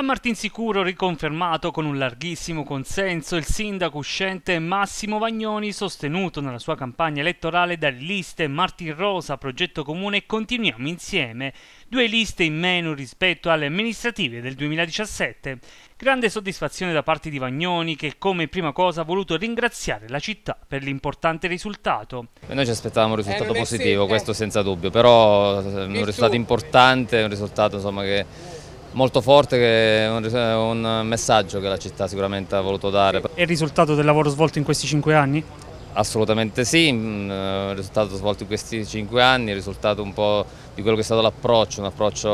A Martinsicuro riconfermato con un larghissimo consenso il sindaco uscente Massimo Vagnoni, sostenuto nella sua campagna elettorale dalle liste Martin Rosa, Progetto Comune e Continuiamo Insieme, due liste in meno rispetto alle amministrative del 2017. Grande soddisfazione da parte di Vagnoni che come prima cosa ha voluto ringraziare la città per l'importante risultato. Noi ci aspettavamo un eh, risultato eh, positivo, questo senza dubbio, però eh, è un risultato importante, un risultato insomma, che molto forte, che è un, messaggio che la città sicuramente ha voluto dare. È il risultato del lavoro svolto in questi cinque anni? Assolutamente sì, mm, il risultato svolto in questi cinque anni, il risultato un po' di quello che è stato l'approccio, un approccio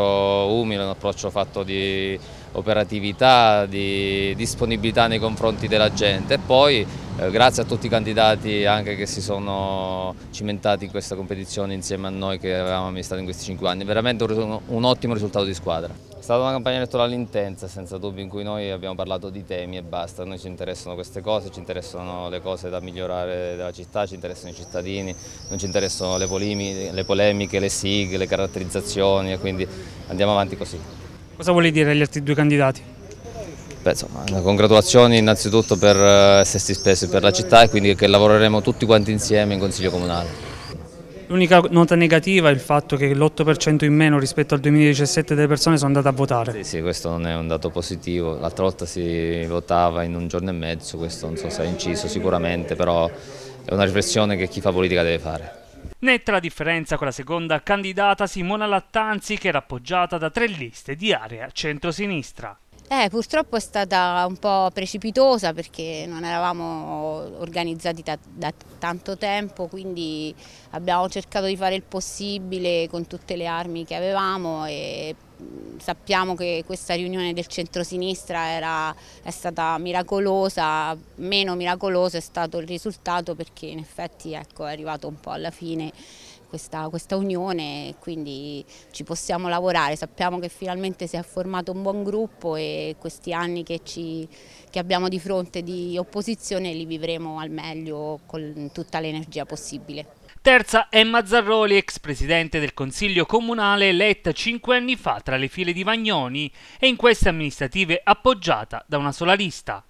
umile, un approccio fatto di operatività, di disponibilità nei confronti della gente e poi eh, grazie a tutti i candidati anche che si sono cimentati in questa competizione insieme a noi che avevamo amministrato in questi cinque anni, veramente un, un ottimo risultato di squadra. È stata una campagna elettorale intensa, senza dubbio, in cui noi abbiamo parlato di temi e basta. A noi ci interessano queste cose, ci interessano le cose da migliorare della città, ci interessano i cittadini, non ci interessano le, polemiche, le, polemiche, le sigle, le caratterizzazioni e quindi andiamo avanti così. Cosa vuole dire agli altri due candidati? Beh, insomma, congratulazioni innanzitutto per eh, essersi spesi per la città e quindi che lavoreremo tutti quanti insieme in Consiglio Comunale. L'unica nota negativa è il fatto che l'8% in meno rispetto al 2017 delle persone sono andate a votare. Sì, sì, questo non è un dato positivo. L'altra volta si votava in un giorno e mezzo, questo non so se è inciso sicuramente, però è una riflessione che chi fa politica deve fare. Netta la differenza con la seconda candidata Simona Lattanzi che era appoggiata da tre liste di area centrosinistra. Eh, purtroppo è stata un po' precipitosa perché non eravamo organizzati da, da tanto tempo, quindi abbiamo cercato di fare il possibile con tutte le armi che avevamo e mm, sappiamo che questa riunione del centrosinistra era, è stata miracolosa, meno miracoloso è stato il risultato perché in effetti ecco, è arrivato un po' alla fine questa, questa unione e quindi ci possiamo lavorare, sappiamo che finalmente si è formato un buon gruppo e questi anni che, ci, che abbiamo di fronte di opposizione li vivremo al meglio con tutta l'energia possibile. Terza è Mazzarroli, ex presidente del Consiglio Comunale, eletta cinque anni fa tra le file di Vagnoni e in queste amministrative appoggiata da una sola lista.